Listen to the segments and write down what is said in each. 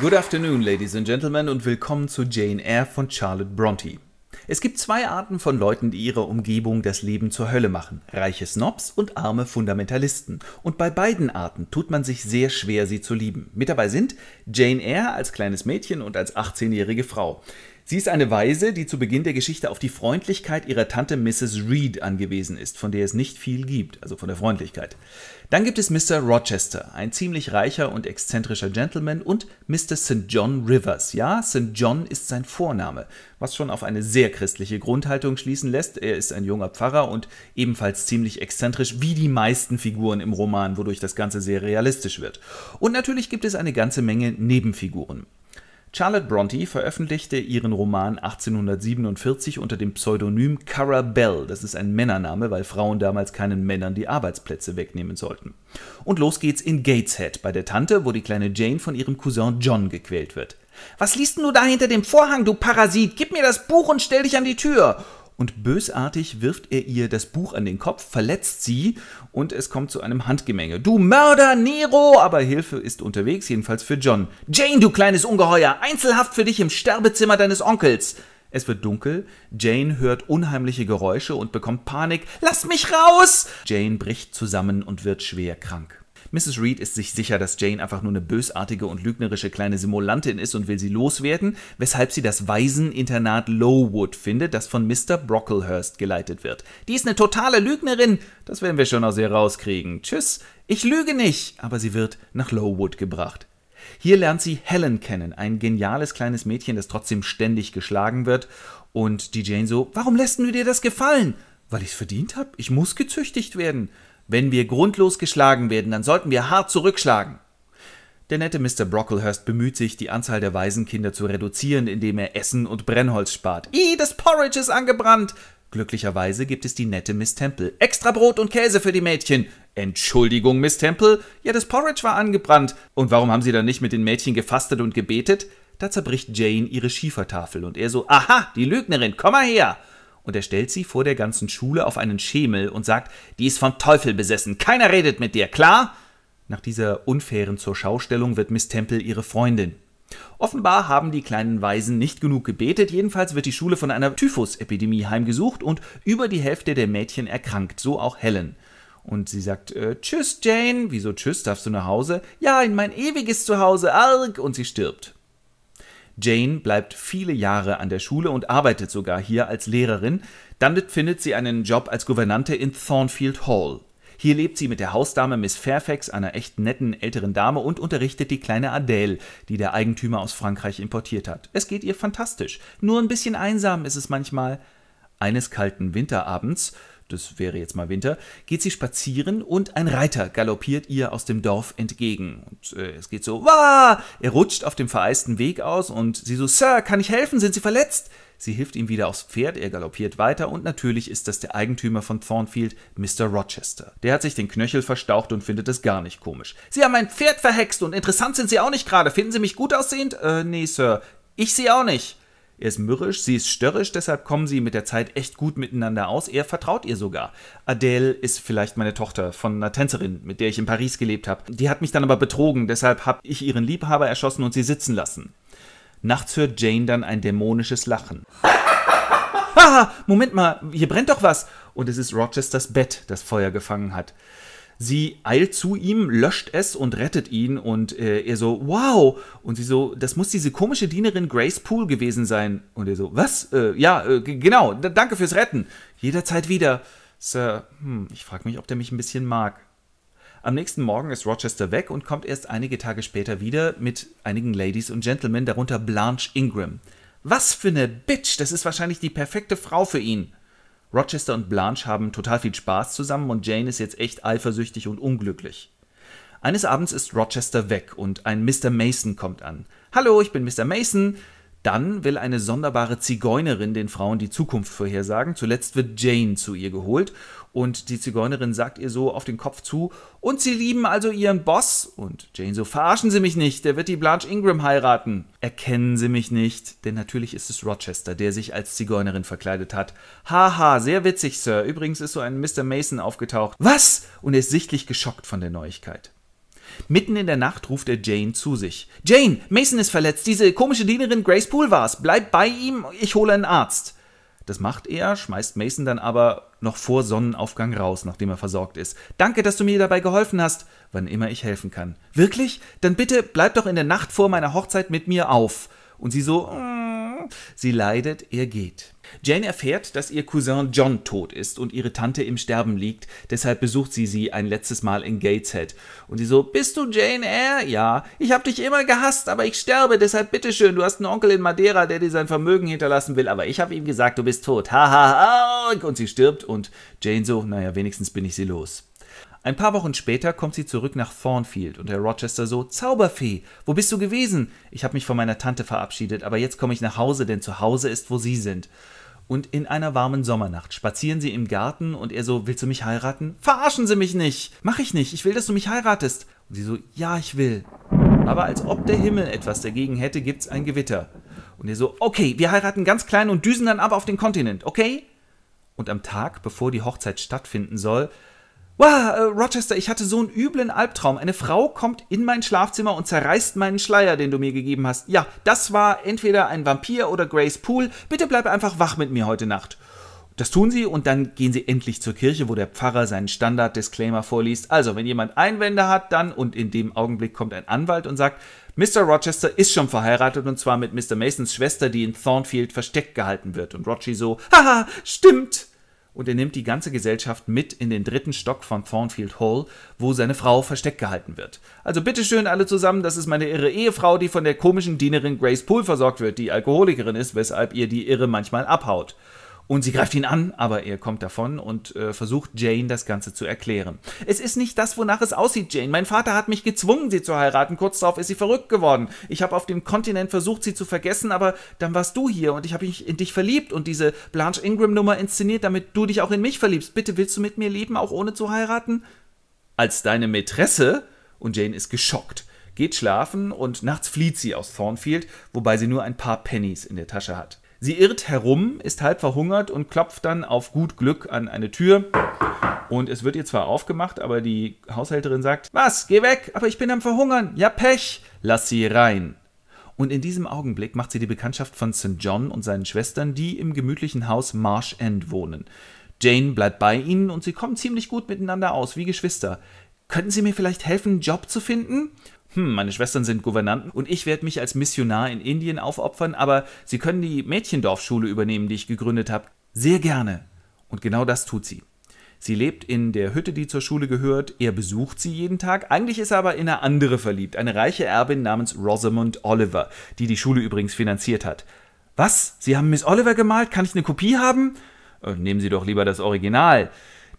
Good afternoon, ladies and gentlemen, und willkommen zu Jane Eyre von Charlotte Bronte. Es gibt zwei Arten von Leuten, die ihrer Umgebung das Leben zur Hölle machen. Reiche Snobs und arme Fundamentalisten. Und bei beiden Arten tut man sich sehr schwer, sie zu lieben. Mit dabei sind Jane Eyre als kleines Mädchen und als 18-jährige Frau. Sie ist eine Weise, die zu Beginn der Geschichte auf die Freundlichkeit ihrer Tante Mrs. Reed angewiesen ist, von der es nicht viel gibt, also von der Freundlichkeit. Dann gibt es Mr. Rochester, ein ziemlich reicher und exzentrischer Gentleman, und Mr. St. John Rivers. Ja, St. John ist sein Vorname, was schon auf eine sehr christliche Grundhaltung schließen lässt. Er ist ein junger Pfarrer und ebenfalls ziemlich exzentrisch, wie die meisten Figuren im Roman, wodurch das Ganze sehr realistisch wird. Und natürlich gibt es eine ganze Menge Nebenfiguren. Charlotte Bronte veröffentlichte ihren Roman 1847 unter dem Pseudonym Cara Bell. Das ist ein Männername, weil Frauen damals keinen Männern die Arbeitsplätze wegnehmen sollten. Und los geht's in Gateshead, bei der Tante, wo die kleine Jane von ihrem Cousin John gequält wird. Was liest denn du da hinter dem Vorhang, du Parasit? Gib mir das Buch und stell dich an die Tür und bösartig wirft er ihr das Buch an den Kopf, verletzt sie und es kommt zu einem Handgemenge. Du Mörder, Nero! Aber Hilfe ist unterwegs, jedenfalls für John. Jane, du kleines Ungeheuer, Einzelhaft für dich im Sterbezimmer deines Onkels. Es wird dunkel, Jane hört unheimliche Geräusche und bekommt Panik. Lass mich raus! Jane bricht zusammen und wird schwer krank. Mrs. Reed ist sich sicher, dass Jane einfach nur eine bösartige und lügnerische kleine Simulantin ist und will sie loswerden, weshalb sie das Waiseninternat Lowood findet, das von Mr. Brocklehurst geleitet wird. Die ist eine totale Lügnerin! Das werden wir schon aus ihr rauskriegen. Tschüss, ich lüge nicht! Aber sie wird nach Lowood gebracht. Hier lernt sie Helen kennen, ein geniales kleines Mädchen, das trotzdem ständig geschlagen wird. Und die Jane so, warum lässt du dir das gefallen? Weil ich es verdient habe. Ich muss gezüchtigt werden. Wenn wir grundlos geschlagen werden, dann sollten wir hart zurückschlagen. Der nette Mr. Brocklehurst bemüht sich, die Anzahl der Waisenkinder zu reduzieren, indem er Essen und Brennholz spart. I, das Porridge ist angebrannt! Glücklicherweise gibt es die nette Miss Temple. Extra Brot und Käse für die Mädchen. Entschuldigung, Miss Temple? Ja, das Porridge war angebrannt. Und warum haben Sie dann nicht mit den Mädchen gefastet und gebetet? Da zerbricht Jane ihre Schiefertafel und er so, aha, die Lügnerin, komm mal her! und er stellt sie vor der ganzen Schule auf einen Schemel und sagt, die ist vom Teufel besessen, keiner redet mit dir, klar? Nach dieser unfairen Zurschaustellung wird Miss Temple ihre Freundin. Offenbar haben die kleinen Waisen nicht genug gebetet, jedenfalls wird die Schule von einer Typhusepidemie heimgesucht und über die Hälfte der Mädchen erkrankt, so auch Helen. Und sie sagt, äh, tschüss Jane, wieso tschüss, darfst du nach Hause? Ja, in mein ewiges Zuhause, arg, und sie stirbt. Jane bleibt viele Jahre an der Schule und arbeitet sogar hier als Lehrerin. Damit findet sie einen Job als Gouvernante in Thornfield Hall. Hier lebt sie mit der Hausdame Miss Fairfax, einer echt netten älteren Dame, und unterrichtet die kleine Adele, die der Eigentümer aus Frankreich importiert hat. Es geht ihr fantastisch. Nur ein bisschen einsam ist es manchmal. Eines kalten Winterabends das wäre jetzt mal Winter, geht sie spazieren und ein Reiter galoppiert ihr aus dem Dorf entgegen. Und äh, es geht so, wah! Er rutscht auf dem vereisten Weg aus und sie so, Sir, kann ich helfen? Sind Sie verletzt? Sie hilft ihm wieder aufs Pferd, er galoppiert weiter und natürlich ist das der Eigentümer von Thornfield, Mr. Rochester. Der hat sich den Knöchel verstaucht und findet es gar nicht komisch. Sie haben mein Pferd verhext und interessant sind Sie auch nicht gerade. Finden Sie mich gut aussehend? Äh, nee, Sir. Ich Sie auch nicht. Er ist mürrisch, sie ist störrisch, deshalb kommen sie mit der Zeit echt gut miteinander aus. Er vertraut ihr sogar. Adele ist vielleicht meine Tochter von einer Tänzerin, mit der ich in Paris gelebt habe. Die hat mich dann aber betrogen, deshalb habe ich ihren Liebhaber erschossen und sie sitzen lassen. Nachts hört Jane dann ein dämonisches Lachen. Haha, Moment mal, hier brennt doch was! Und es ist Rochesters Bett, das Feuer gefangen hat. Sie eilt zu ihm, löscht es und rettet ihn und äh, er so, wow. Und sie so, das muss diese komische Dienerin Grace Poole gewesen sein. Und er so, was? Äh, ja, äh, genau, danke fürs Retten. Jederzeit wieder. Sir, hm, ich frage mich, ob der mich ein bisschen mag. Am nächsten Morgen ist Rochester weg und kommt erst einige Tage später wieder mit einigen Ladies und Gentlemen, darunter Blanche Ingram. Was für eine Bitch, das ist wahrscheinlich die perfekte Frau für ihn. Rochester und Blanche haben total viel Spaß zusammen und Jane ist jetzt echt eifersüchtig und unglücklich. Eines Abends ist Rochester weg und ein Mr. Mason kommt an. Hallo, ich bin Mr. Mason. Dann will eine sonderbare Zigeunerin den Frauen die Zukunft vorhersagen. Zuletzt wird Jane zu ihr geholt und die Zigeunerin sagt ihr so auf den Kopf zu, und sie lieben also ihren Boss? Und Jane so, verarschen Sie mich nicht, der wird die Blanche Ingram heiraten. Erkennen Sie mich nicht, denn natürlich ist es Rochester, der sich als Zigeunerin verkleidet hat. Haha, sehr witzig, Sir. Übrigens ist so ein Mr. Mason aufgetaucht. Was? Und er ist sichtlich geschockt von der Neuigkeit. Mitten in der Nacht ruft er Jane zu sich. Jane, Mason ist verletzt. Diese komische Dienerin Grace Poole war's. Bleib bei ihm, ich hole einen Arzt. Das macht er, schmeißt Mason dann aber noch vor Sonnenaufgang raus, nachdem er versorgt ist. Danke, dass du mir dabei geholfen hast, wann immer ich helfen kann. Wirklich? Dann bitte bleib doch in der Nacht vor meiner Hochzeit mit mir auf. Und sie so, mm, Sie leidet, er geht. Jane erfährt, dass ihr Cousin John tot ist und ihre Tante im Sterben liegt, deshalb besucht sie sie ein letztes Mal in Gateshead. Und sie so, bist du Jane Eyre? Ja, ich hab dich immer gehasst, aber ich sterbe, deshalb bitteschön, du hast einen Onkel in Madeira, der dir sein Vermögen hinterlassen will, aber ich hab ihm gesagt, du bist tot, Ha, ha, ha. und sie stirbt und Jane so, naja, wenigstens bin ich sie los. Ein paar Wochen später kommt sie zurück nach Thornfield und Herr Rochester so: Zauberfee, wo bist du gewesen? Ich habe mich von meiner Tante verabschiedet, aber jetzt komme ich nach Hause, denn zu Hause ist, wo sie sind. Und in einer warmen Sommernacht spazieren sie im Garten und er so: Willst du mich heiraten? Verarschen Sie mich nicht! Mach ich nicht! Ich will, dass du mich heiratest! Und sie so: Ja, ich will. Aber als ob der Himmel etwas dagegen hätte, gibt's ein Gewitter. Und er so: Okay, wir heiraten ganz klein und düsen dann ab auf den Kontinent, okay? Und am Tag, bevor die Hochzeit stattfinden soll, Wow, äh, Rochester, ich hatte so einen üblen Albtraum. Eine Frau kommt in mein Schlafzimmer und zerreißt meinen Schleier, den du mir gegeben hast. Ja, das war entweder ein Vampir oder Grace Poole. Bitte bleib einfach wach mit mir heute Nacht. Das tun sie und dann gehen sie endlich zur Kirche, wo der Pfarrer seinen Standard-Disclaimer vorliest. Also, wenn jemand Einwände hat, dann und in dem Augenblick kommt ein Anwalt und sagt, Mr. Rochester ist schon verheiratet und zwar mit Mr. Masons Schwester, die in Thornfield versteckt gehalten wird. Und Rochi so, haha, stimmt und er nimmt die ganze Gesellschaft mit in den dritten Stock von Thornfield Hall, wo seine Frau versteckt gehalten wird. Also bitteschön alle zusammen, das ist meine irre Ehefrau, die von der komischen Dienerin Grace Poole versorgt wird, die Alkoholikerin ist, weshalb ihr die Irre manchmal abhaut und sie greift ihn an, aber er kommt davon und äh, versucht Jane das Ganze zu erklären. Es ist nicht das, wonach es aussieht, Jane. Mein Vater hat mich gezwungen, sie zu heiraten. Kurz darauf ist sie verrückt geworden. Ich habe auf dem Kontinent versucht, sie zu vergessen, aber dann warst du hier und ich habe mich in dich verliebt und diese Blanche Ingram-Nummer inszeniert, damit du dich auch in mich verliebst. Bitte willst du mit mir leben, auch ohne zu heiraten? Als deine Mätresse? Und Jane ist geschockt geht schlafen und nachts flieht sie aus Thornfield, wobei sie nur ein paar Pennies in der Tasche hat. Sie irrt herum, ist halb verhungert und klopft dann auf gut Glück an eine Tür. Und es wird ihr zwar aufgemacht, aber die Haushälterin sagt, was, geh weg, aber ich bin am Verhungern, ja Pech, lass sie rein. Und in diesem Augenblick macht sie die Bekanntschaft von St. John und seinen Schwestern, die im gemütlichen Haus Marsh End wohnen. Jane bleibt bei ihnen und sie kommen ziemlich gut miteinander aus, wie Geschwister. Könnten Sie mir vielleicht helfen, einen Job zu finden? hm, meine Schwestern sind Gouvernanten und ich werde mich als Missionar in Indien aufopfern, aber sie können die Mädchendorfschule übernehmen, die ich gegründet habe. Sehr gerne. Und genau das tut sie. Sie lebt in der Hütte, die zur Schule gehört. Er besucht sie jeden Tag. Eigentlich ist er aber in eine andere verliebt. Eine reiche Erbin namens Rosamond Oliver, die die Schule übrigens finanziert hat. Was? Sie haben Miss Oliver gemalt? Kann ich eine Kopie haben? Äh, nehmen Sie doch lieber das Original.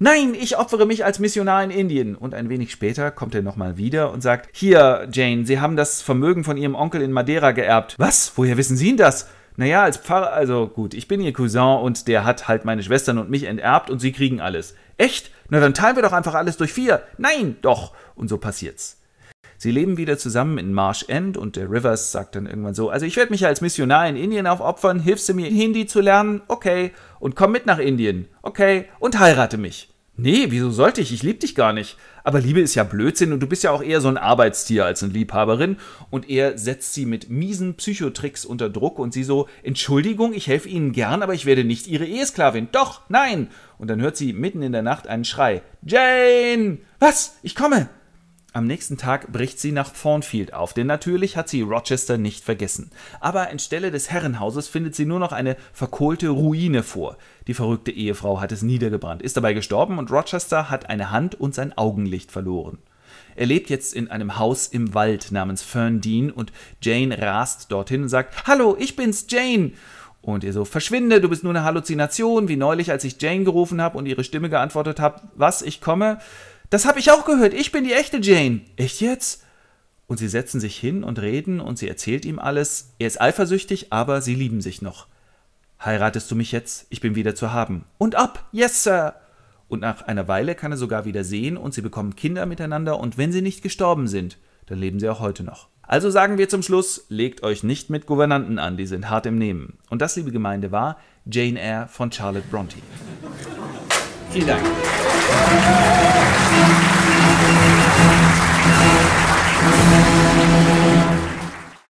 Nein, ich opfere mich als Missionar in Indien. Und ein wenig später kommt er nochmal wieder und sagt, hier, Jane, Sie haben das Vermögen von Ihrem Onkel in Madeira geerbt. Was? Woher wissen Sie denn das? Naja, als Pfarrer, also gut, ich bin Ihr Cousin und der hat halt meine Schwestern und mich enterbt und Sie kriegen alles. Echt? Na dann teilen wir doch einfach alles durch vier. Nein, doch. Und so passiert's. Sie leben wieder zusammen in Marsh End und der Rivers sagt dann irgendwann so, also ich werde mich als Missionar in Indien aufopfern, hilfst du mir Hindi zu lernen? Okay und komm mit nach Indien. Okay, und heirate mich. Nee, wieso sollte ich? Ich liebe dich gar nicht. Aber Liebe ist ja Blödsinn und du bist ja auch eher so ein Arbeitstier als eine Liebhaberin. Und er setzt sie mit miesen Psychotricks unter Druck und sie so, Entschuldigung, ich helfe Ihnen gern, aber ich werde nicht Ihre Ehesklavin. Doch, nein. Und dann hört sie mitten in der Nacht einen Schrei. Jane! Was? Ich komme! Am nächsten Tag bricht sie nach Thornfield auf, denn natürlich hat sie Rochester nicht vergessen. Aber anstelle des Herrenhauses findet sie nur noch eine verkohlte Ruine vor. Die verrückte Ehefrau hat es niedergebrannt, ist dabei gestorben und Rochester hat eine Hand und sein Augenlicht verloren. Er lebt jetzt in einem Haus im Wald namens Ferndean und Jane rast dorthin und sagt: Hallo, ich bin's, Jane! Und ihr so, verschwinde, du bist nur eine Halluzination, wie neulich, als ich Jane gerufen habe und ihre Stimme geantwortet habe, was, ich komme. Das habe ich auch gehört. Ich bin die echte Jane. Echt jetzt? Und sie setzen sich hin und reden und sie erzählt ihm alles. Er ist eifersüchtig, aber sie lieben sich noch. Heiratest du mich jetzt? Ich bin wieder zu haben. Und ab! Yes, Sir! Und nach einer Weile kann er sogar wieder sehen und sie bekommen Kinder miteinander und wenn sie nicht gestorben sind, dann leben sie auch heute noch. Also sagen wir zum Schluss, legt euch nicht mit Gouvernanten an, die sind hart im Nehmen. Und das, liebe Gemeinde, war Jane Eyre von Charlotte Bronte. Vielen Dank. Thank you.